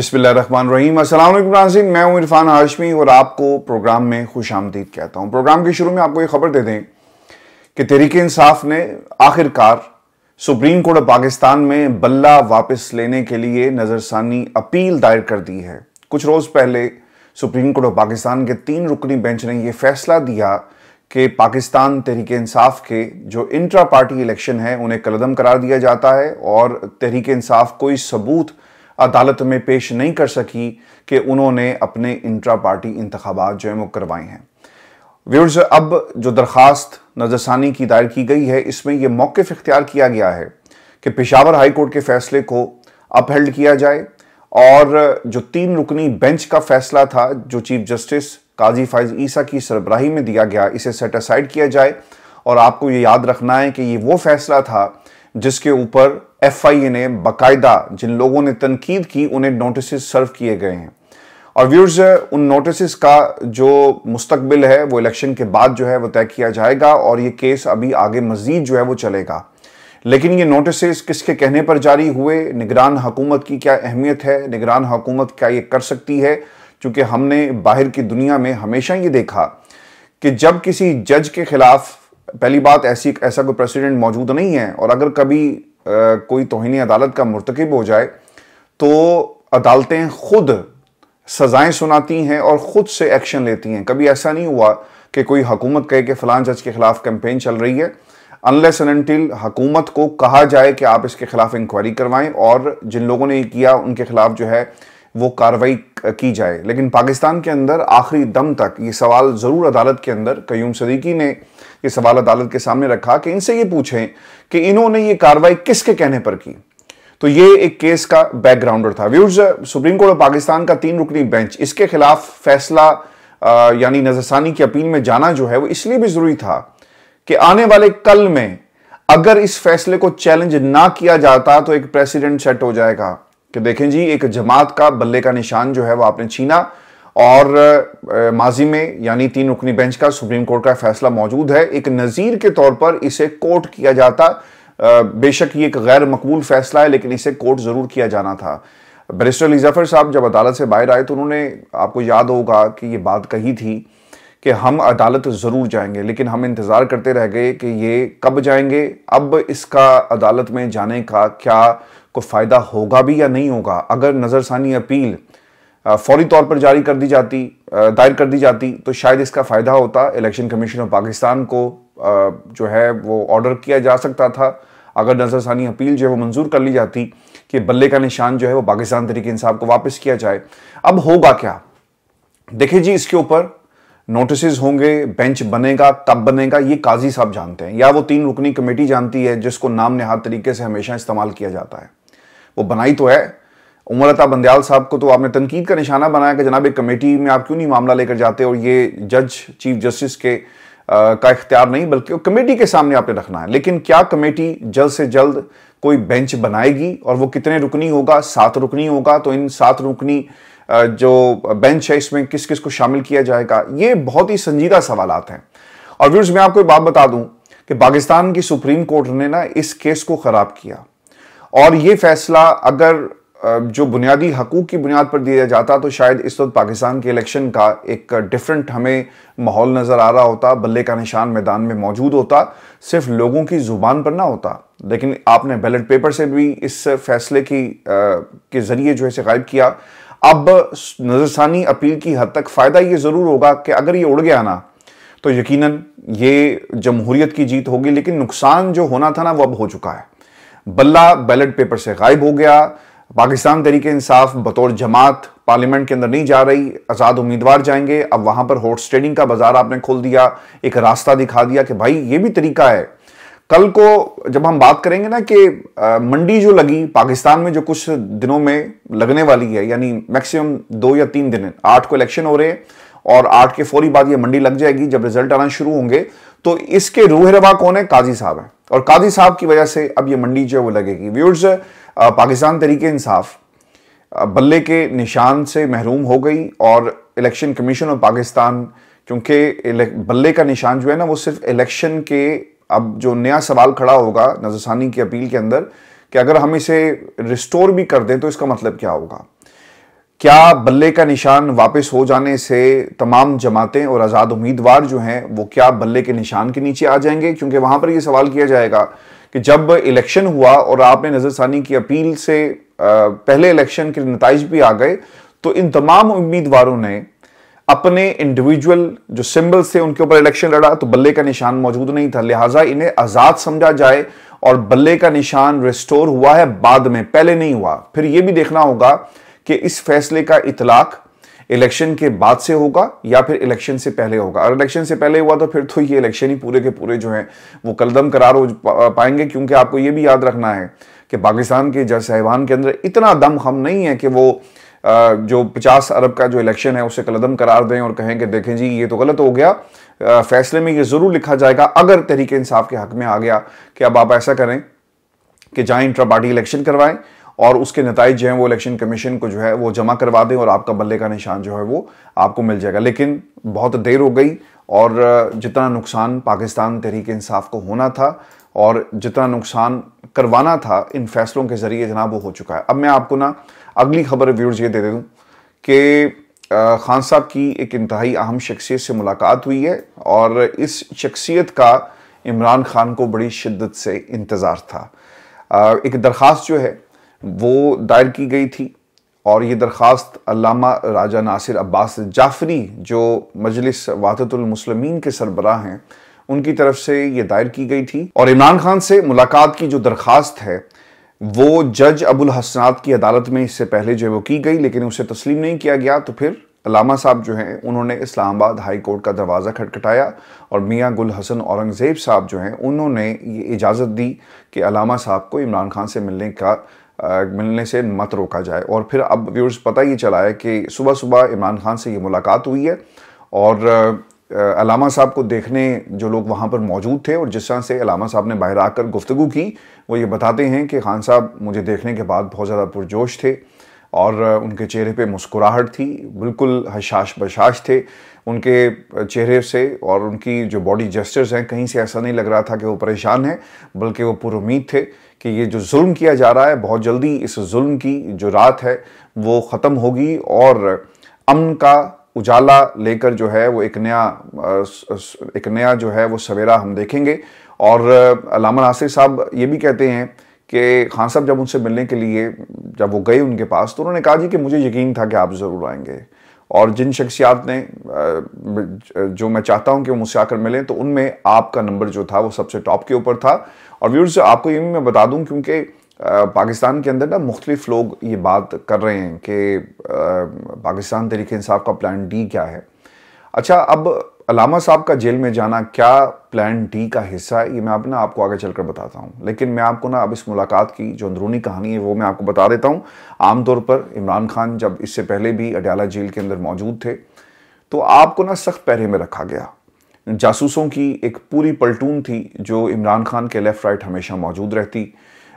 असल नाजिन मैं हूँ इरफान हाशमी और आपको प्रोग्राम में खुश आमदीद कहता हूँ प्रोग्राम के शुरू में आपको ये खबर दे दें कि तहरीक इंसाफ ने आखिरकार सुप्रीम कोर्ट ऑफ पाकिस्तान में बल्ला वापस लेने के लिए नज़रसानी अपील दायर कर दी है कुछ रोज़ पहले सुप्रीम कोर्ट ऑफ पाकिस्तान के तीन रुकनी बेंच ने यह फैसला दिया कि पाकिस्तान तहरीक इंसाफ के जो इंट्रा पार्टी इलेक्शन है उन्हें कलदम करार दिया जाता है और तहरीक इंसाफ कोई सबूत अदालत में पेश नहीं कर सकी कि उन्होंने अपने इंट्रा पार्टी इंतबात जो है वो करवाए हैं व्यूर्स अब जो दरखास्त नज़रसानी की दायर की गई है इसमें यह मौक़ इख्तियार किया गया है कि पेशावर हाईकोर्ट के फैसले को अपहेल्ड किया जाए और जो तीन रुकनी बेंच का फैसला था जो चीफ जस्टिस काजी फाइज ईसा की सरबराही में दिया गया इसे सेट असाइड किया जाए और आपको ये याद रखना है कि ये वो फैसला था जिसके ऊपर एफ आई ए ने बाकायदा जिन लोगों ने तनकीद की उन्हें नोटिस सर्व किए गए हैं और व्यूर्स उन नोटिस का जो मुस्तबिल है वो इलेक्शन के बाद जो है वो तय किया जाएगा और ये केस अभी आगे मजीद जो है वो चलेगा लेकिन ये नोटिस किसके कहने पर जारी हुए निगरान हकूमत की क्या अहमियत है निगरान हकूमत क्या ये कर सकती है क्योंकि हमने बाहर की दुनिया में हमेशा ये देखा कि जब किसी जज के खिलाफ पहली बात ऐसी ऐसा कोई प्रेसिडेंट मौजूद नहीं है और अगर कभी कोई तोहनी अदालत का मरतकब हो जाए तो अदालतें खुद सज़ाएं सुनाती हैं और ख़ुद से एक्शन लेती हैं कभी ऐसा नहीं हुआ कि कोई हकूमत कहे कि फ़लां जज के ख़िलाफ़ कैंपेन चल रही है अनलेस अनटिल हकूमत को कहा जाए कि आप इसके ख़िलाफ़ इंक्वायरी करवाएं और जिन लोगों ने किया उनके ख़िलाफ़ जो है वो कार्रवाई की जाए लेकिन पाकिस्तान के अंदर आखिरी दम तक ये सवाल ज़रूर अदालत के अंदर कयूम सदीकी ने ये सवाल अदालत के सामने रखा कि इनसे ये पूछें कि इन्होंने ये कार्रवाई किसके कहने पर की तो ये एक केस का बैकग्राउंडर था views Supreme Court of Pakistan का तीन रुकनी बेंच इसके खिलाफ फैसला यानी नजरसानी की अपील में जाना जो है वो इसलिए भी जरूरी था कि आने वाले कल में अगर इस फैसले को चैलेंज ना किया जाता तो एक प्रेसिडेंट सेट हो जाएगा कि देखें जी एक जमात का बल्ले का निशान जो है वो आपने छीना और माजी में यानी तीन रुकनी बेंच का सुप्रीम कोर्ट का फैसला मौजूद है एक नज़ीर के तौर पर इसे कोर्ट किया जाता बेशक ये एक गैर मकबूल फैसला है लेकिन इसे कोर्ट ज़रूर किया जाना था बैरिस्टर लिजफर साहब जब अदालत से बाहर आए तो उन्होंने आपको याद होगा कि ये बात कही थी कि हम अदालत ज़रूर जाएंगे लेकिन हम इंतज़ार करते रह गए कि ये कब जाएंगे अब इसका अदालत में जाने का क्या को फ़ायदा होगा भी या नहीं होगा अगर नज़रसानी अपील फौरी तौर पर जारी कर दी जाती दायर कर दी जाती तो शायद इसका फ़ायदा होता इलेक्शन कमीशन ऑफ पाकिस्तान को जो है वो ऑर्डर किया जा सकता था अगर नज़रसानी अपील जो है वो मंजूर कर ली जाती कि बल्ले का निशान जो है वो पाकिस्तान तरीके इंसाफ को वापस किया जाए अब होगा क्या देखिए जी इसके ऊपर नोटिस होंगे बेंच बनेगा कब बनेगा ये काजी साहब जानते हैं या वो तीन रुकनी कमेटी जानती है जिसको नाम नहाद तरीके से हमेशा इस्तेमाल किया जाता है वो बनाई तो है उमर अता बंदयाल साहब को तो आपने तनकीद का निशाना बनाया कि जनाब एक कमेटी में आप क्यों नहीं मामला लेकर जाते और ये जज चीफ जस्टिस के आ, का इख्तियार नहीं बल्कि कमेटी के सामने आपने रखना है लेकिन क्या कमेटी जल्द से जल्द कोई बेंच बनाएगी और वो कितने रुकनी होगा सात रुकनी होगा तो इन सात रुकनी जो बेंच है इसमें किस किस को शामिल किया जाएगा ये बहुत ही संजीदा सवाल हैं और व्यूर्स मैं आपको एक बात बता दूं कि पाकिस्तान की सुप्रीम कोर्ट ने ना इस केस को ख़राब किया और ये फैसला अगर जो बुनियादी हकूक़ की बुनियाद पर दिया जाता तो शायद इस वक्त पाकिस्तान के इलेक्शन का एक डिफरेंट हमें माहौल नज़र आ रहा होता बल्ले का निशान मैदान में मौजूद होता सिर्फ लोगों की ज़ुबान पर ना होता लेकिन आपने बैलेट पेपर से भी इस फैसले की आ, के ज़रिए जो है इसे गायब किया अब नज़रसानी अपील की हद तक फ़ायदा ये ज़रूर होगा कि अगर ये उड़ गया ना तो यकीन ये जमहूरीत की जीत होगी लेकिन नुकसान जो होना था ना वो अब हो चुका है बल्ला बैलेट पेपर से गायब हो गया पाकिस्तान तरीके इंसाफ बतौर जमात पार्लियामेंट के अंदर नहीं जा रही आज़ाद उम्मीदवार जाएंगे अब वहां पर हॉर्स स्टेडिंग का बाजार आपने खोल दिया एक रास्ता दिखा दिया कि भाई ये भी तरीका है कल को जब हम बात करेंगे ना कि मंडी जो लगी पाकिस्तान में जो कुछ दिनों में लगने वाली है यानी मैक्सिमम दो या तीन दिन आठ को इलेक्शन हो रहे हैं और आठ के फौरी बाद ये मंडी लग जाएगी जब रिजल्ट आना शुरू होंगे तो इसके रूह रवा कौन है काजी साहब हैं और कादी साहब की वजह से अब ये मंडी जो है वो लगेगी व्यूर्स पाकिस्तान तरीके इंसाफ बल्ले के निशान से महरूम हो गई और इलेक्शन कमीशन ऑफ पाकिस्तान क्योंकि बल्ले का निशान जो है ना वो सिर्फ इलेक्शन के अब जो नया सवाल खड़ा होगा नजरसानी की अपील के अंदर कि अगर हम इसे रिस्टोर भी कर दें तो इसका मतलब क्या होगा क्या बल्ले का निशान वापस हो जाने से तमाम जमातें और आज़ाद उम्मीदवार जो हैं वो क्या बल्ले के निशान के नीचे आ जाएंगे क्योंकि वहाँ पर ये सवाल किया जाएगा कि जब इलेक्शन हुआ और आपने नज़रसानी की अपील से पहले इलेक्शन के नतज भी आ गए तो इन तमाम उम्मीदवारों ने अपने इंडिविजुअल जो सिंबल्स थे उनके ऊपर इलेक्शन लड़ा तो बल्ले का निशान मौजूद नहीं था लिहाजा इन्हें आज़ाद समझा जाए और बल्ले का निशान रिस्टोर हुआ है बाद में पहले नहीं हुआ फिर यह भी देखना होगा कि इस फैसले का इतलाक इलेक्शन के बाद से होगा या फिर इलेक्शन से पहले होगा अगर इलेक्शन से पहले हुआ तो फिर तो ये इलेक्शन ही पूरे के पूरे जो हैं वो कलदम करार हो पाएंगे क्योंकि आपको ये भी याद रखना है कि पाकिस्तान के जज साहिबान के अंदर इतना दम हम नहीं है कि वो जो 50 अरब का जो इलेक्शन है उसे कलदम करार दें और कहें कि देखें जी ये तो गलत हो गया फैसले में ये ज़रूर लिखा जाएगा अगर तरीके इंसाफ के हक में आ गया कि अब आप ऐसा करें कि जाए इंट्रा पार्टी इलेक्शन करवाएं और उसके नतज जो हैं वो इलेक्शन कमीशन को जो है वो जमा करवा दें और आपका बल्ले का निशान जो है वो आपको मिल जाएगा लेकिन बहुत देर हो गई और जितना नुकसान पाकिस्तान तहरीक इंसाफ को होना था और जितना नुकसान करवाना था इन फैसलों के ज़रिए जनाब वो हो चुका है अब मैं आपको ना अगली खबर व्यूर्स ये दे, दे दूँ कि खान साहब की एक इंतहाई अहम शख्सियत से मुलाकात हुई है और इस शख्सियत का इमरान खान को बड़ी शिद्दत से इंतज़ार था एक दरख्वास्त जो है वो दायर की गई थी और ये दरख्वास्त अलामा राजा नासिर अब्बास जाफरी जो मजलिस वादतुलमसलमिन के सरबरा हैं उनकी तरफ से ये दायर की गई थी और इमरान खान से मुलाकात की जो दरख्वास्त है वो जज अबुल हसनात की अदालत में इससे पहले जो है वो की गई लेकिन उसे तस्लीम नहीं किया गया तो फिर अलामा साहब जो हैं उन्होंने इस्लामाबाद हाई कोर्ट का दरवाज़ा खटखटाया और मियाँ गुल हसन औरंगज़ेब साहब जो हैं उन्होंने ये इजाज़त दी कि अलामा साहब को इमरान खान से मिलने का मिलने से मत रोका जाए और फिर अब व्यूर्स पता ही चला है कि सुबह सुबह इमरान खान से ये मुलाकात हुई है और अलामा साहब को देखने जो लोग वहाँ पर मौजूद थे और जिस तरह से अलामा साहब ने बाहर आकर गुफ्तु की वो ये बताते हैं कि खान साहब मुझे देखने के बाद बहुत ज़्यादा पुरजोश थे और उनके चेहरे पे मुस्कुराहट थी बिल्कुल हशाश बशाश थे उनके चेहरे से और उनकी जो बॉडी जेस्टर्स हैं कहीं से ऐसा नहीं लग रहा था कि वो परेशान हैं बल्कि वो पुरुद थे कि ये जो जुल्म किया जा रहा है बहुत जल्दी इस जुल्म की जो रात है वो ख़त्म होगी और अमन का उजाला लेकर जो है वो एक नया एक नया जो है वो सवेरा हम देखेंगे और अलामा नासिर साहब ये भी कहते हैं कि खान साहब जब उनसे मिलने के लिए जब वो गए उनके पास तो उन्होंने कहा जी कि मुझे यकीन था कि आप ज़रूर आएंगे और जिन शख्सियात ने जो मैं चाहता हूं कि वो मुझसे आकर मिलें तो उनमें आपका नंबर जो था वो सबसे टॉप के ऊपर था और व्यूर्स आपको ये भी मैं बता दूँ क्योंकि पाकिस्तान के अंदर ना मुख्तलिफ लोग ये बात कर रहे हैं कि पाकिस्तान तरीके इंसाफ का प्लान डी क्या है अच्छा अब अलामा साहब का जेल में जाना क्या प्लान डी का हिस्सा है ये मैं अपना आपको आगे चलकर बताता हूँ लेकिन मैं आपको ना अब इस मुलाकात की जो अंदरूनी कहानी है वो मैं आपको बता देता हूँ आमतौर पर इमरान खान जब इससे पहले भी अडयाला जेल के अंदर मौजूद थे तो आपको ना सख्त पहरे में रखा गया जासूसों की एक पूरी पलटून थी जो इमरान खान के लेफ़्ट राइट हमेशा मौजूद रहती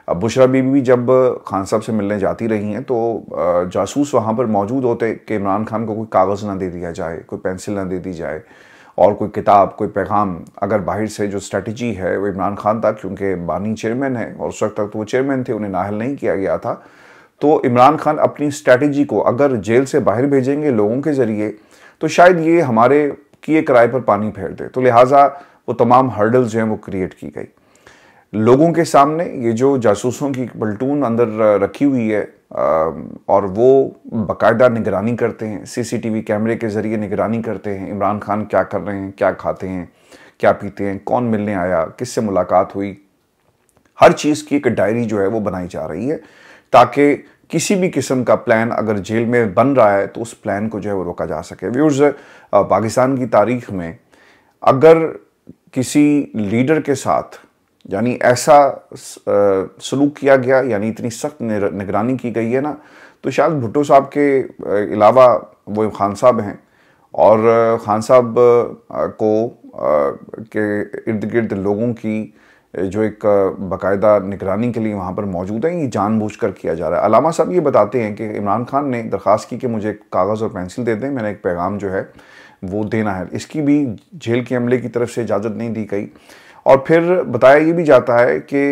अब बुशरा बीबी भी जब खान साहब से मिलने जाती रही हैं तो जासूस वहाँ पर मौजूद होते कि इमरान खान को कोई कागज़ ना दे दिया जाए कोई पेंसिल ना दे दी जाए और कोई किताब कोई पैगाम अगर बाहर से जो स्ट्रेटजी है वो इमरान खान था क्योंकि बानी चेयरमैन है और उस वक्त तक तो वो चेयरमैन थे उन्हें नाहल नहीं किया गया था तो इमरान खान अपनी स्ट्रेटजी को अगर जेल से बाहर भेजेंगे लोगों के ज़रिए तो शायद ये हमारे कि ये किराए पर पानी फेर दे तो लिहाजा वो तमाम हर्डल्स जो हैं वो क्रिएट की गई लोगों के सामने ये जो जासूसों की पलटून अंदर रखी हुई है और वो बाकायदा निगरानी करते हैं सीसीटीवी कैमरे के ज़रिए निगरानी करते हैं इमरान खान क्या कर रहे हैं क्या खाते हैं क्या पीते हैं कौन मिलने आया किससे मुलाकात हुई हर चीज़ की एक डायरी जो है वो बनाई जा रही है ताकि किसी भी किस्म का प्लान अगर जेल में बन रहा है तो उस प्लान को जो है वो रोका जा सके व्यूर्स पाकिस्तान की तारीख में अगर किसी लीडर के साथ यानी ऐसा सलूक किया गया यानी इतनी सख्त निगरानी की गई है ना तो शायद भुट्टो साहब के अलावा वो खान साहब हैं और खान साहब को के इर्द गिर्द लोगों की जो एक बाकायदा निगरानी के लिए वहाँ पर मौजूद है ये जानबूझ कर किया जा रहा है अलामा साहब ये बताते हैं कि इमरान खान ने दरख्वास्त की कि मुझे एक कागज़ और पेंसिल दे दें मैंने एक पैगाम जो है वो देना है इसकी भी जेल के अमले की तरफ से इजाज़त नहीं दी गई और फिर बताया ये भी जाता है कि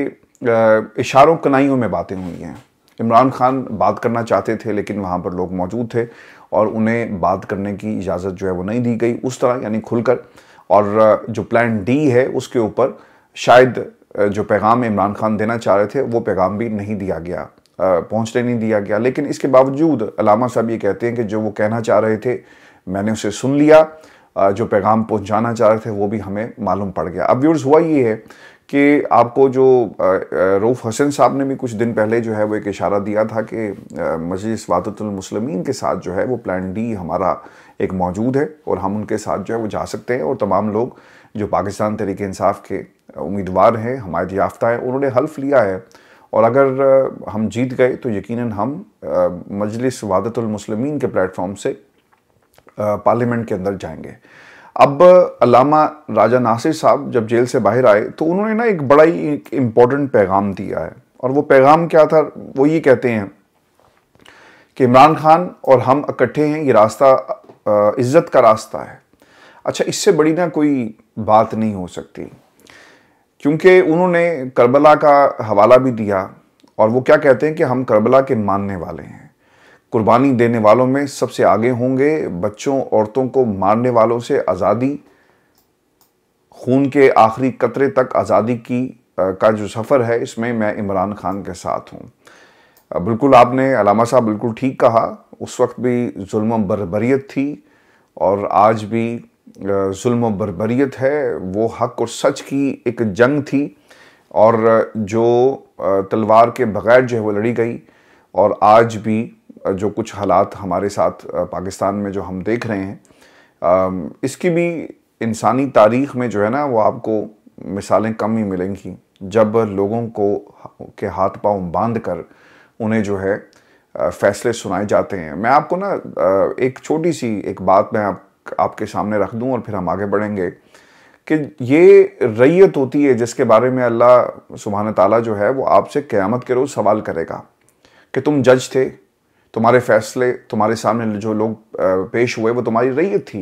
इशारों कनाइयों में बातें हुई हैं इमरान खान बात करना चाहते थे लेकिन वहाँ पर लोग मौजूद थे और उन्हें बात करने की इजाज़त जो है वो नहीं दी गई उस तरह यानी खुलकर और जो प्लान डी है उसके ऊपर शायद जो पैगाम इमरान खान देना चाह रहे थे वो पैगाम भी नहीं दिया गया पहुंचने नहीं दिया गया लेकिन इसके बावजूद अलामा साहब ये कहते हैं कि जो वो कहना चाह रहे थे मैंने उसे सुन लिया जो पैगाम पहुंचाना चाह रहे थे वो भी हमें मालूम पड़ गया अब व्यूर्स हुआ ये है कि आपको जो रऊफ़ हसन साहब ने भी कुछ दिन पहले जो है वो एक इशारा दिया था कि मजलिस वादतुलमसलमिन के साथ जो है वो प्लान डी हमारा एक मौजूद है और हम उनके साथ जो है वो जा सकते हैं और तमाम लोग जो पाकिस्तान तरीक इंसाफ के उम्मीदवार हैं हमायत याफ्ता है उन्होंने हल्फ लिया है और अगर हम जीत गए तो यकीनन हम मजलिस वादतमसलम के प्लेटफॉर्म से पार्लियामेंट के अंदर जाएंगे अब अलामा राजा नासिर साहब जब जेल से बाहर आए तो उन्होंने ना एक बड़ा ही इम्पोर्टेंट पैगाम दिया है और वो पैगाम क्या था वो ये कहते हैं कि इमरान खान और हम इकट्ठे हैं ये रास्ता इज़्ज़त का रास्ता है अच्छा इससे बड़ी ना कोई बात नहीं हो सकती क्योंकि उन्होंने करबला का हवाला भी दिया और वो क्या कहते हैं कि हम करबला के मानने वाले हैं कुर्बानी देने वालों में सबसे आगे होंगे बच्चों औरतों को मारने वालों से आज़ादी खून के आखिरी कतरे तक आज़ादी की का जो सफ़र है इसमें मैं इमरान खान के साथ हूँ बिल्कुल आपने अलामा साहब बिल्कुल ठीक कहा उस वक्त भी जुल्म बरबरीत थी और आज भी जुल्म बरबरीत है वो हक और सच की एक जंग थी और जो तलवार के बग़ैर जो है वो लड़ी गई और आज भी जो कुछ हालात हमारे साथ पाकिस्तान में जो हम देख रहे हैं इसकी भी इंसानी तारीख में जो है ना वो आपको मिसालें कम ही मिलेंगी जब लोगों को के हाथ पांव बांध कर उन्हें जो है फैसले सुनाए जाते हैं मैं आपको ना एक छोटी सी एक बात मैं आप आपके सामने रख दूं और फिर हम आगे बढ़ेंगे कि ये रैयत होती है जिसके बारे में अल्लाह सुबहान ताला जो है वो आपसे क़्यामत के रोज़ सवाल करेगा कि तुम जज थे तुम्हारे फैसले तुम्हारे सामने जो लोग पेश हुए वो तुम्हारी रैयत थी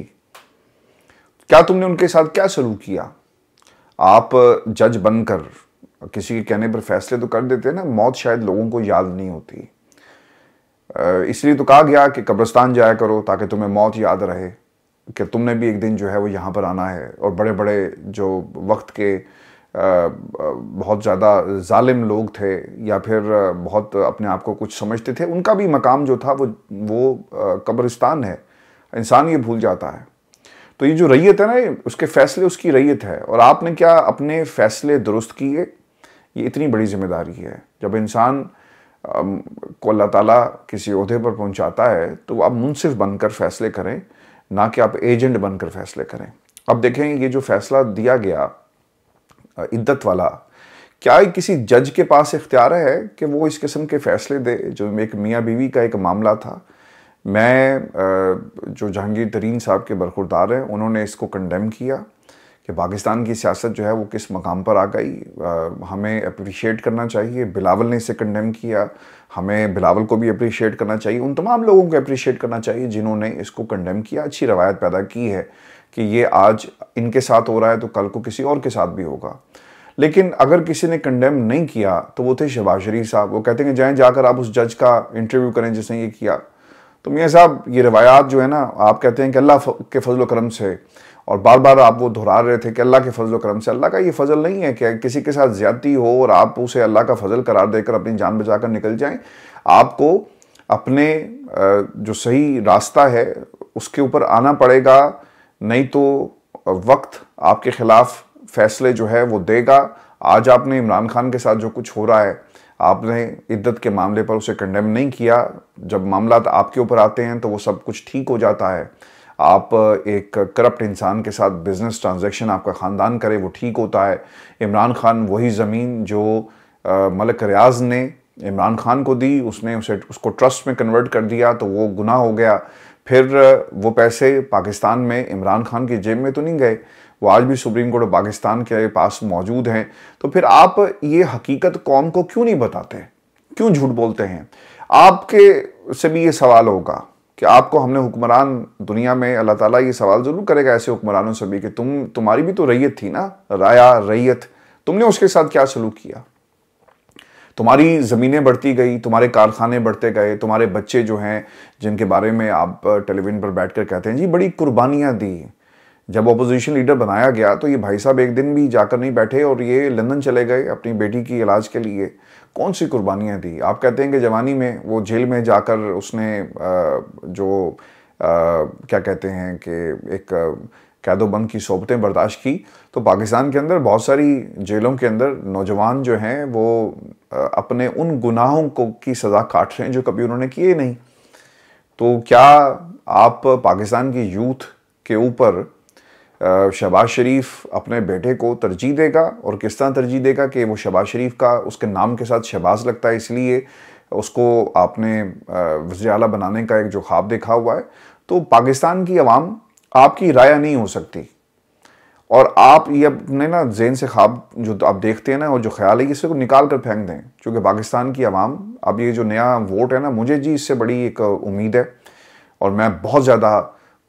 क्या तुमने उनके साथ क्या सलूक किया आप जज बनकर किसी के कहने पर फैसले तो कर देते हैं ना मौत शायद लोगों को याद नहीं होती इसलिए तो कहा गया कि कब्रस्तान जाया करो ताकि तुम्हें मौत याद रहे कि तुमने भी एक दिन जो है वो यहाँ पर आना है और बड़े बड़े जो वक्त के बहुत ज़्यादा ालिम लोग थे या फिर बहुत अपने आप को कुछ समझते थे उनका भी मकाम जो था वो वो कब्रिस्तान है इंसान ये भूल जाता है तो ये जो रैयत है ना उसके फैसले उसकी रैयत है और आपने क्या अपने फैसले दुरुस्त किए ये इतनी बड़ी जिम्मेदारी है जब इंसान को अल्लाह ताली किसी अहदे पर पहुँचाता है तो आप मुनसिफ बनकर फैसले करें ना कि आप एजेंट बनकर फैसले करें अब देखें ये जो फैसला दिया गया इद्दत वाला क्या किसी जज के पास इख्तियार है कि वो इस किस्म के फैसले दे जो एक मियाँ बीवी का एक मामला था मैं जो जहांगीर तरीन साहब के बरखुरदार हैं उन्होंने इसको कंडेम किया कि पाकिस्तान की सियासत जो है वो किस मकाम पर आ गई हमें अप्रिशिएट करना चाहिए बिलावल ने इसे कंडेम किया हमें बिलावल को भी अप्रिशिएट करना चाहिए उन तमाम लोगों को अप्रिशिएट करना चाहिए जिन्होंने इसको कंडेम किया अच्छी रवायत पैदा की है कि ये आज इनके साथ हो रहा है तो कल को किसी और के साथ भी होगा लेकिन अगर किसी ने कंडेम नहीं किया तो वो थे शहबाज शरीफ साहब वो कहते हैं कि जाएँ जाकर आप उस जज का इंटरव्यू करें जिसने ये किया तो मियाँ साहब ये रवायात जो है ना आप कहते हैं कि अल्लाह के फजल करम से और बार बार आप वो दोहरा रहे थे कि अल्लाह के फजल करम से अल्लाह का ये फजल नहीं है कि किसी के साथ ज्यादती हो और आप उसे अल्लाह का फजल करार देकर अपनी जान बचा कर निकल जाएं आपको अपने जो सही रास्ता है उसके ऊपर आना पड़ेगा नहीं तो वक्त आपके ख़िलाफ़ फैसले जो है वो देगा आज आपने इमरान खान के साथ जो कुछ हो रहा है आपने इद्दत के मामले पर उसे कंडेम नहीं किया जब मामला आपके ऊपर आते हैं तो वो सब कुछ ठीक हो जाता है आप एक करप्ट इंसान के साथ बिज़नेस ट्रांजैक्शन आपका ख़ानदान करे वो ठीक होता है इमरान खान वही ज़मीन जो मलक रियाज ने इमरान खान को दी उसने उसे उसको ट्रस्ट में कन्वर्ट कर दिया तो वो गुनाह हो गया फिर वो पैसे पाकिस्तान में इमरान खान की जेब में तो नहीं गए वो आज भी सुप्रीम कोर्ट ऑफ पाकिस्तान के पास मौजूद हैं तो फिर आप ये हकीकत कौम को क्यों नहीं बताते क्यों झूठ बोलते हैं आपके से भी ये सवाल होगा कि आपको हमने हुक्मरान दुनिया में अल्लाह ताला ये सवाल ज़रूर करेगा ऐसे हुक्मरानों से भी कि तुम तुम्हारी भी तो रैयत थी ना राया रैयत तुमने उसके साथ क्या सलूक किया तुम्हारी ज़मीनें बढ़ती गई तुम्हारे कारखाने बढ़ते गए तुम्हारे बच्चे जो हैं जिनके बारे में आप टेलीविज़न पर बैठ कर कहते हैं जी बड़ी कुर्बानियाँ दी जब अपोजिशन लीडर बनाया गया तो ये भाई साहब एक दिन भी जाकर नहीं बैठे और ये लंदन चले गए अपनी बेटी की इलाज के लिए कौन सी कुर्बानियाँ दी आप कहते हैं कि जवानी में वो जेल में जाकर उसने जो क्या कहते हैं कि एक कैदोबंद की सोबतें बर्दाश्त की तो पाकिस्तान के अंदर बहुत सारी जेलों के अंदर नौजवान जो हैं वो अपने उन गुनाहों को की सज़ा काट रहे हैं जो कभी उन्होंने किए नहीं तो क्या आप पाकिस्तान की यूथ के ऊपर शहबाज शरीफ अपने बेटे को तरजीह देगा और किस तरह तरजीह देगा कि वो शहबाज शरीफ का उसके नाम के साथ शहबाज लगता है इसलिए उसको आपने वजी अला बनाने का एक जो ख्वाब देखा हुआ है तो पाकिस्तान की आवाम आपकी राय नहीं हो सकती और आप ये अपने ना जेन से ख्वाब जो आप देखते हैं ना और जो ख्याल है इससे को निकाल कर फेंक दें क्योंकि पाकिस्तान की आवाम अब ये जो नया वोट है ना मुझे जी इससे बड़ी एक उम्मीद है और मैं बहुत ज़्यादा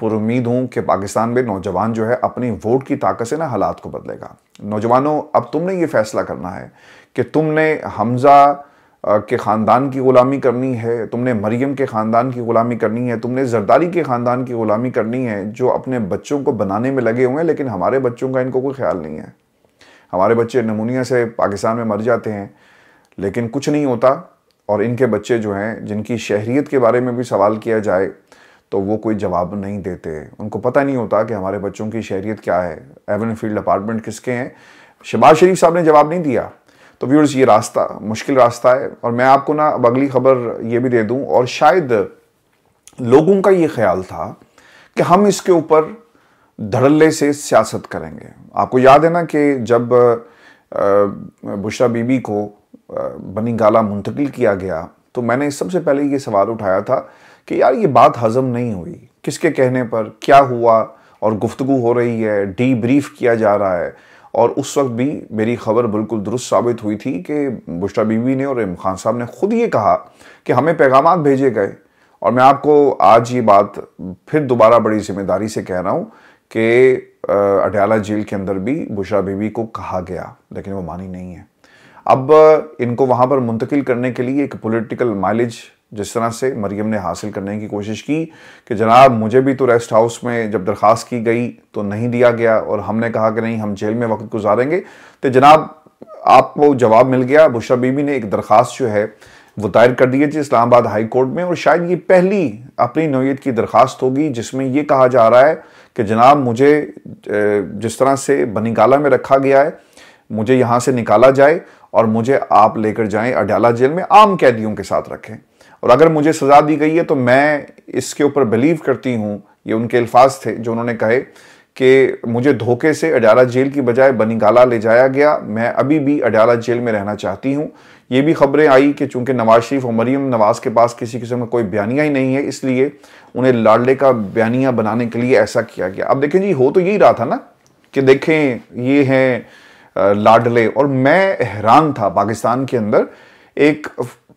उम्मीद हूँ कि पाकिस्तान में नौजवान जो है अपनी वोट की ताकत से ना हालात को बदलेगा नौजवानों अब तुमने ये फैसला करना है कि तुमने हमज़ा के ख़ानदान की ग़ुलामी करनी है तुमने मरियम के ख़ानदान की ग़ुलामी करनी है तुमने जरदारी के ख़ानदान की ग़ुलामी करनी है जो अपने बच्चों को बनाने में लगे हुए हैं लेकिन हमारे बच्चों का इनको कोई ख्याल नहीं है हमारे बच्चे नमूनिया से पाकिस्तान में मर जाते हैं लेकिन कुछ नहीं होता और इनके बच्चे जो हैं जिनकी शहरीत के बारे में भी सवाल किया जाए तो वो कोई जवाब नहीं देते उनको पता नहीं होता कि हमारे बच्चों की शहरीत क्या है एवन फील्ड अपार्टमेंट किसके हैं शबाज शरीफ साहब ने जवाब नहीं दिया तो व्यूर्स ये रास्ता मुश्किल रास्ता है और मैं आपको ना अब अगली खबर ये भी दे दूँ और शायद लोगों का ये ख्याल था कि हम इसके ऊपर धड़ल्ले से सियासत करेंगे आपको याद है ना कि जब बुशरा बीबी को बनी गाला मुंतकिल किया गया तो मैंने सबसे पहले ये सवाल उठाया था कि यार ये बात हज़म नहीं हुई किसके कहने पर क्या हुआ और गुफ्तु हो रही है डी ब्रीफ किया जा रहा है और उस वक्त भी मेरी खबर बिल्कुल दुरुस्त साबित हुई थी कि बुश्रा बीवी ने और इम खान साहब ने ख़ुद ये कहा कि हमें पैगाम भेजे गए और मैं आपको आज ये बात फिर दोबारा बड़ी जिम्मेदारी से कह रहा हूँ कि अडयाला जेल के अंदर भी बुशरा बीवी को कहा गया लेकिन वो मानी नहीं है अब इनको वहाँ पर मुंतकिल करने के लिए एक पॉलिटिकल माइलेज जिस तरह से मरियम ने हासिल करने की कोशिश की कि जनाब मुझे भी तो रेस्ट हाउस में जब दरख्वास्त की गई तो नहीं दिया गया और हमने कहा कि नहीं हम जेल में वक्त गुजारेंगे तो जनाब आपको जवाब मिल गया बुशरा बीबी ने एक दरख्वास्त जो है वो दायर कर दिए थी इस्लामाबाद हाई कोर्ट में और शायद ये पहली अपनी नोयत की दरख्वास्त होगी जिसमें ये कहा जा रहा है कि जनाब मुझे जिस तरह से बनीकाला में रखा गया है मुझे यहाँ से निकाला जाए और मुझे आप लेकर जाएं अडयाला जेल में आम कैदियों के साथ रखें और अगर मुझे सज़ा दी गई है तो मैं इसके ऊपर बिलीव करती हूँ ये उनके अल्फाज थे जो उन्होंने कहे कि मुझे धोखे से अडयाला जेल की बजाय बनीगाला ले जाया गया मैं अभी भी अडयाला जेल में रहना चाहती हूँ ये भी खबरें आई कि चूंकि नवाज शरीफ और मरीम नवाज़ के पास किसी किस्म का कोई बयानिया ही नहीं है इसलिए उन्हें लाडले का बयानिया बनाने के लिए ऐसा किया गया अब देखें जी हो तो यही रहा था ना कि देखें ये हैं लाडले और मैं हैरान था पाकिस्तान के अंदर एक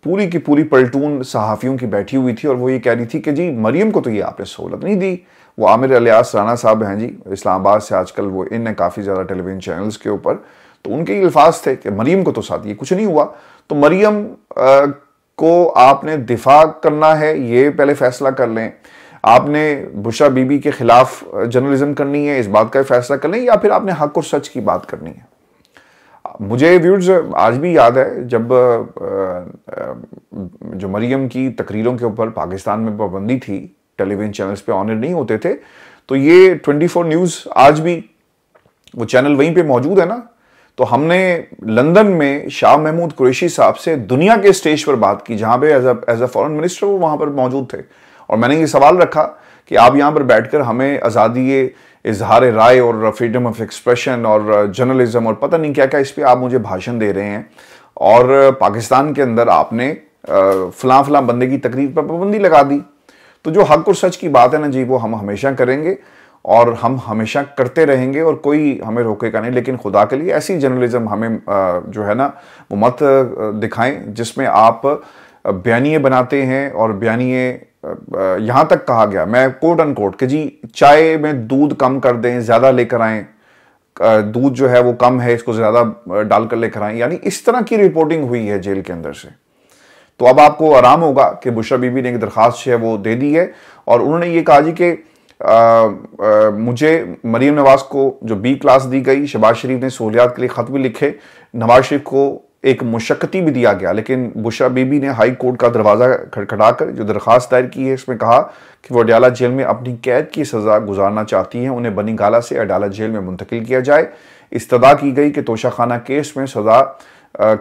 पूरी की पूरी पलटून सहाफ़ियों की बैठी हुई थी और वो ये कह रही थी कि जी मरियम को तो ये आपने सहूलत नहीं दी वो आमिर अलियास राना साहब हैं जी इस्लामाबाद से आजकल वो इन हैं काफ़ी ज़्यादा टेलीविज़न चैनल्स के ऊपर तो उनके अल्फाज थे कि मरीम को तो साथ ये कुछ नहीं हुआ तो मरीम आ, को आपने दिफा करना है ये पहले फैसला कर लें आपने बुशा बीबी के खिलाफ जर्नलिज्म करनी है इस बात का फैसला कर लें या फिर आपने हक और सच की बात करनी है मुझे व्यूज आज भी याद है जब जो मरियम की तकरीरों के ऊपर पाकिस्तान में पाबंदी थी टेलीविजन चैनल्स पे ऑनर नहीं होते थे तो ये 24 न्यूज़ आज भी वो चैनल वहीं पे मौजूद है ना तो हमने लंदन में शाह महमूद कुरैशी साहब से दुनिया के स्टेज पर बात की जहाँ पे एज अ फॉरन मिनिस्टर वो वहाँ पर मौजूद थे और मैंने ये सवाल रखा कि आप यहाँ पर बैठकर हमें आज़ादी इजहार राय और फ्रीडम ऑफ एक्सप्रेशन और जर्नलिज्म और पता नहीं क्या क्या इस पर आप मुझे भाषण दे रहे हैं और पाकिस्तान के अंदर आपने फलां फलां बंदे की तकरीर पर पाबंदी लगा दी तो जो हक और सच की बात है ना जी वो हम हमेशा करेंगे और हम हमेशा करते रहेंगे और कोई हमें रोकेगा नहीं लेकिन खुदा के लिए ऐसी जर्नलिज्म हमें जो है ना वो मत दिखाएं जिसमें आप बयानिए बनाते हैं और बयानिए यहां तक कहा गया मैं कोट अन कोट कि जी चाय में दूध कम कर दें ज़्यादा लेकर आए दूध जो है वो कम है इसको ज़्यादा डालकर लेकर आए यानी इस तरह की रिपोर्टिंग हुई है जेल के अंदर से तो अब आपको आराम होगा कि बुशरा बीबी ने एक दरख्वास्त है वो दे दी है और उन्होंने ये कहा जी कि मुझे मरीम नवाज को जो बी क्लास दी गई शबाज शरीफ ने सहूलियात के लिए ख़त भी लिखे नवाज शरीफ को एक मुशक्ती भी दिया गया लेकिन बुशरा बीबी ने हाई कोर्ट का दरवाज़ा खटखटाकर जो दरखास्त दायर की है इसमें कहा कि वो अडाला जेल में अपनी कैद की सज़ा गुजारना चाहती हैं उन्हें बनीगाला से अडाला जेल में मुंतकिल किया जाए इस्तदा की गई कि तोशाखाना केस में सज़ा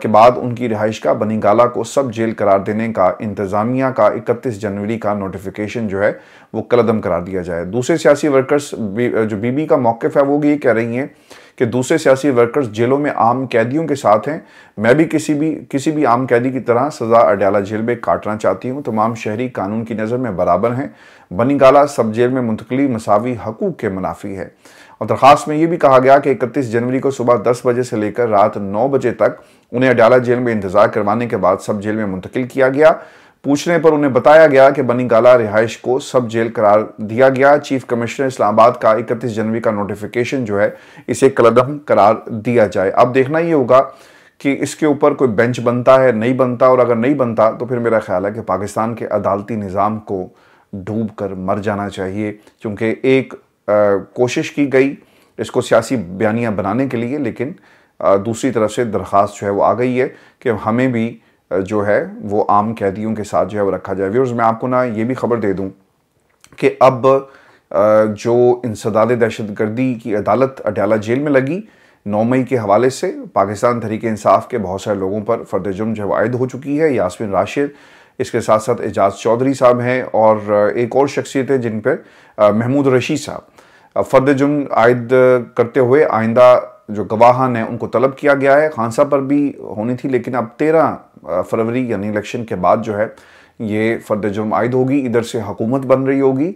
के बाद उनकी रिहाइश का बनीगाला को सब जेल करार देने का इंतज़ामिया का इकतीस जनवरी का नोटिफिकेशन जो है वो कलदम करार दिया जाए दूसरे सियासी वर्कर्स जो बीबी का मौक़ है वो ये कह रही हैं कि दूसरे सियासी वर्कर्स जेलों में आम कैदियों के साथ हैं मैं भी किसी भी किसी भी आम कैदी की तरह सज़ा अडयाला जेल में काटना चाहती हूँ तमाम शहरी कानून की नज़र में बराबर हैं बनीगाला सब जेल में मुंतकली मसावी हकूक़ के मुनाफी है और दरख्वास्त में ये भी कहा गया कि इकतीस जनवरी को सुबह दस बजे से लेकर रात नौ बजे तक उन्हें अड्याला जेल में इंतजार करवाने के बाद सब जेल में मुंतकिल किया गया पूछने पर उन्हें बताया गया कि बनी गाला रिहाइश को सब जेल करार दिया गया चीफ कमिश्नर इस्लामाबाद का 31 जनवरी का नोटिफिकेशन जो है इसे कलदम करार दिया जाए अब देखना ये होगा कि इसके ऊपर कोई बेंच बनता है नहीं बनता और अगर नहीं बनता तो फिर मेरा ख्याल है कि पाकिस्तान के अदालती निज़ाम को डूब कर मर जाना चाहिए क्योंकि एक आ, कोशिश की गई इसको सियासी बयानियाँ बनाने के लिए लेकिन आ, दूसरी तरफ से दरख्वास्त जो है वो आ गई है कि हमें भी जो है वो आम कैदियों के साथ जो है वो रखा जाए व्यूर्स मैं आपको ना ये भी खबर दे दूँ कि अब जो इंसदाद दहशत गर्दी की अदालत अडयाला जेल में लगी नौ मई के हवाले से पाकिस्तान तहरीक इंसाफ के बहुत सारे लोगों पर फर्द जुर्म जो आयद हो चुकी है यासमिन राशिद इसके साथ साथ एजाज चौधरी साहब हैं और एक और शख्सियत है जिन पर महमूद रशीद साहब फर्द जुर्म आयद करते हुए आइंदा जो गवाहान है उनको तलब किया गया है खान साहब पर भी होनी थी लेकिन अब तेरह फरवरी यानी इलेक्शन के बाद जो है ये फर्द जुर्म आयद होगी इधर से हुकूमत बन रही होगी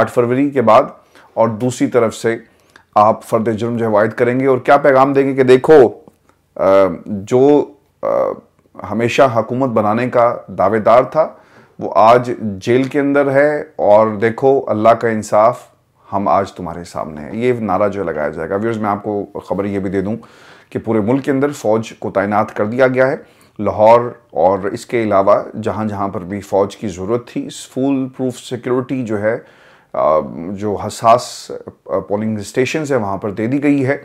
आठ फरवरी के बाद और दूसरी तरफ से आप फर्द जुर्म जो है वायद करेंगे और क्या पैगाम देंगे कि देखो जो हमेशा हुकूमत बनाने का दावेदार था वो आज जेल के अंदर है और देखो अल्लाह का इंसाफ हम आज तुम्हारे सामने हैं ये नारा जो लगाया जाएगा व्यूर्स मैं आपको खबर ये भी दे दूँ कि पूरे मुल्क के अंदर फ़ौज को तैनात कर दिया गया है लाहौर और इसके अलावा जहाँ जहाँ पर भी फ़ौज की ज़रूरत थी फूल प्रूफ सिक्योरिटी जो है जो हसास पोलिंग स्टेशन है वहाँ पर दे दी गई है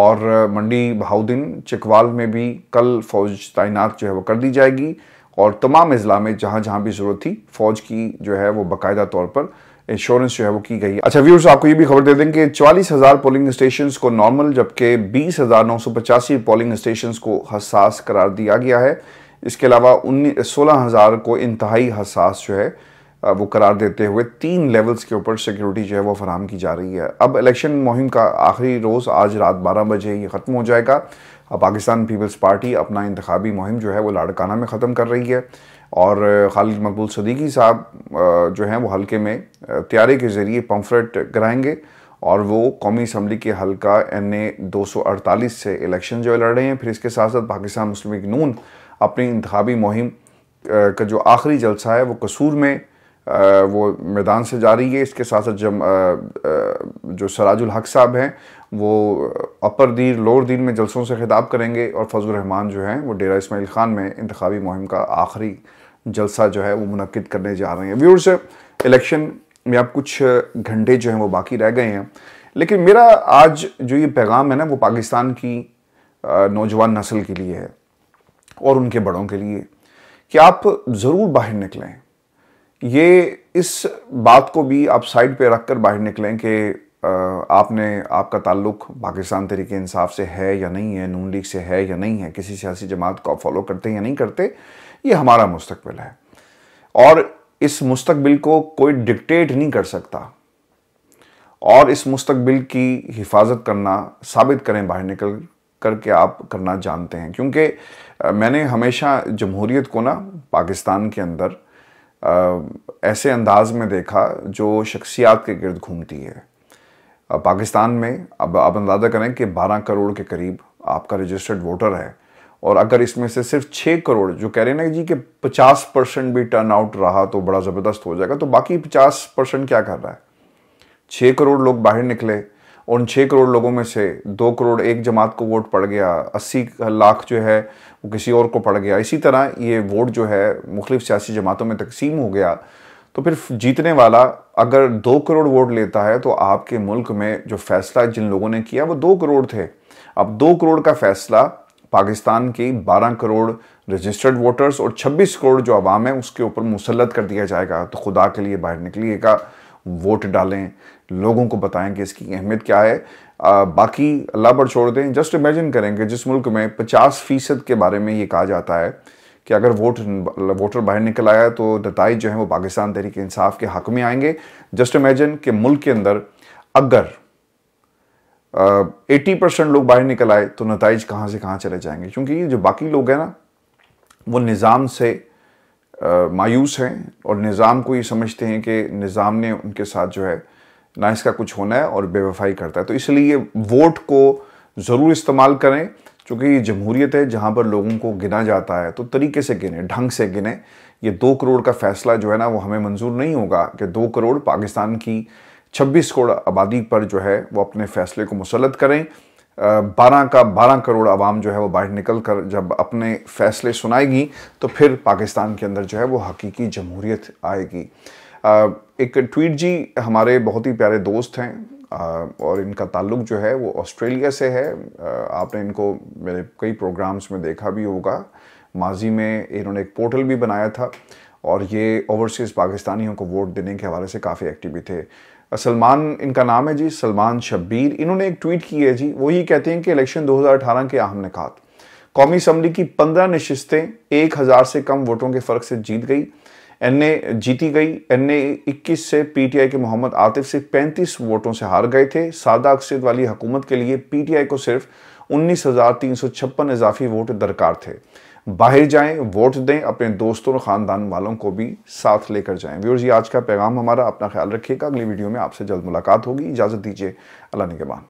और मंडी बहाउद्दीन चकवाल में भी कल फ़ौज तैनात जो है वो कर दी जाएगी और तमाम अज़ला में जहाँ जहाँ भी ज़रूरत थी फ़ौज की जो है वो बाकायदा तौर पर इंश्योरेंस जो है वो की गई है अच्छा व्यूर्स आपको ये भी खबर दे दें कि चालीस हजार पोलिंग स्टेशन को नॉर्मल जबकि बीस हजार नौ सौ पचासी पोलिंग स्टेशन को हसास करार दिया गया है इसके अलावा उन्नीस सोलह हजार को इंतहाई हसास जो है वो करार देते हुए तीन लेवल्स के ऊपर सिक्योरिटी जो है वो फराम की जा रही है अब इलेक्शन मुहिम का आखिरी रोज़ आज रात बारह बजे ये ख़त्म हो जाएगा अब पाकिस्तान पीपल्स पार्टी अपना इंतबी मुहिम जो है वो लाड़काना में ख़त्म कर रही है और खालिद मकबूल सदीकी साहब जो हैं वो हल्के में त्यारे के ज़रिए पम्फ्रेट कराएंगे और वो कौमी असम्बली के हल्का एन ए दो सौ अड़तालीस से इलेक्शन जो है लड़ रहे हैं फिर इसके साथ साथ पाकिस्तान मुस्लिम लीग नून अपनी इंतबी मुहिम का जो आखिरी जलसा है वो कसूर में वो मैदान से जा रही है इसके साथ साथ जम जो सराजुल हक साहब हैं वो अपर दीर लोअर दीर में जलसों से खिताब करेंगे और फजल रहमान जो हैं वो डेरा इसमाइल ख़ान में इंतबी मुहिम का आखिरी जलसा जो है वो मनद करने जा रहे हैं व्यूर्स इलेक्शन में अब कुछ घंटे जो हैं वो बाकी रह गए हैं लेकिन मेरा आज जो ये पैगाम है ना वो पाकिस्तान की नौजवान नस्ल के लिए है और उनके बड़ों के लिए कि आप ज़रूर बाहर निकलें ये इस बात को भी आप साइड पे रख कर बाहर निकलें कि आपने आपका ताल्लुक पाकिस्तान तरीके इंसाफ से है या नहीं है नून लीग से है या नहीं है किसी सियासी जमात को आप फॉलो करते हैं या नहीं करते ये हमारा मुस्तबिल है और इस मुस्तबिल को कोई डिक्टेट नहीं कर सकता और इस मुस्तबिल की हिफाजत करना साबित करें बाहर निकल करके आप करना जानते हैं क्योंकि मैंने हमेशा जमहूरीत को ना पाकिस्तान के अंदर आ, ऐसे अंदाज में देखा जो शख्सियात के गिर्द घूमती है पाकिस्तान में अब आप अंदाज़ा करें कि 12 करोड़ के करीब आपका रजिस्टर्ड वोटर है और अगर इसमें से सिर्फ 6 करोड़ जो कह रहे हैं ना जी कि 50 परसेंट भी टर्न आउट रहा तो बड़ा ज़बरदस्त हो जाएगा तो बाकी 50 परसेंट क्या कर रहा है 6 करोड़ लोग बाहर निकले उन छः करोड़ लोगों में से दो करोड़ एक जमात को वोट पड़ गया अस्सी लाख जो है वो किसी और को पड़ गया इसी तरह ये वोट जो है मुख्तु सियासी जमातों में तकसीम हो गया तो फिर जीतने वाला अगर दो करोड़ वोट लेता है तो आपके मुल्क में जो फैसला जिन लोगों ने किया वो दो करोड़ थे अब दो करोड़ का फैसला पाकिस्तान की 12 करोड़ रजिस्टर्ड वोटर्स और 26 करोड़ जो आवाम है उसके ऊपर मुसलत कर दिया जाएगा तो खुदा के लिए बाहर निकलिएगा वोट डालें लोगों को बताएं कि इसकी अहमियत क्या है आ, बाकी अल्लाह पर छोड़ दें जस्ट इमेजिन करें कि जिस मुल्क में 50 फ़ीसद के बारे में ये कहा जाता है कि अगर वोट वोटर बाहर निकल आया तो नतज जो है वो पाकिस्तान तहरीक इंसाफ के हक में आएंगे जस्ट इमेजिन कि मुल्क के अंदर अगर एटी परसेंट लोग बाहर निकल आए तो नतज कहाँ से कहाँ चले जाएंगे क्योंकि जो बाकी लोग हैं ना वो निज़ाम से आ, मायूस हैं और निज़ाम को ये समझते हैं कि निज़ाम ने उनके साथ जो है ना इसका कुछ होना है और बेवफाई करता है तो इसलिए वोट को ज़रूर इस्तेमाल करें चूँकि ये जमहूरियत है जहाँ पर लोगों को गिना जाता है तो तरीके से गिने ढंग से गिने ये दो करोड़ का फैसला जो है ना वो हमें मंजूर नहीं होगा कि दो करोड़ पाकिस्तान की छब्बीस करोड़ आबादी पर जो है वो अपने फैसले को मुसलत करें बारह का बारह करोड़ आवाम जो है वो बाहर निकल कर जब अपने फैसले सुनाएगी तो फिर पाकिस्तान के अंदर जो है वो हकीकी जमहूरीत आएगी एक ट्वीट जी हमारे बहुत ही प्यारे दोस्त हैं और इनका ताल्लुक जो है वो ऑस्ट्रेलिया से है आपने इनको मेरे कई प्रोग्राम्स में देखा भी होगा माजी में इन्होंने एक पोर्टल भी बनाया था और ये ओवरसीज़ पाकिस्तानियों को वोट देने के हवाले से काफ़ी एक्टिव भी थे सलमान इनका नाम है जी सलमान शब्बीर इन्होंने एक ट्वीट की है जी वही कहते हैं कि इलेक्शन 2018 के अहम निकात कौमी असम्बली की पंद्रह नशस्तें एक हज़ार से कम वोटों के फ़र्क से जीत गई एन जीती गई एन 21 से पीटीआई के मोहम्मद आतिफ से 35 वोटों से हार गए थे सादा अक्सर वाली हुकूमत के लिए पीटीआई को सिर्फ उन्नीस इजाफी वोट दरकार थे बाहर जाएं वोट दें अपने दोस्तों और ख़ानदान वालों को भी साथ लेकर जाएं व्यूर्स ये आज का पैगाम हमारा अपना ख्याल रखिएगा अगली वीडियो में आपसे जल्द मुलाकात होगी इजाज़त दीजिए अल्लाह निगबान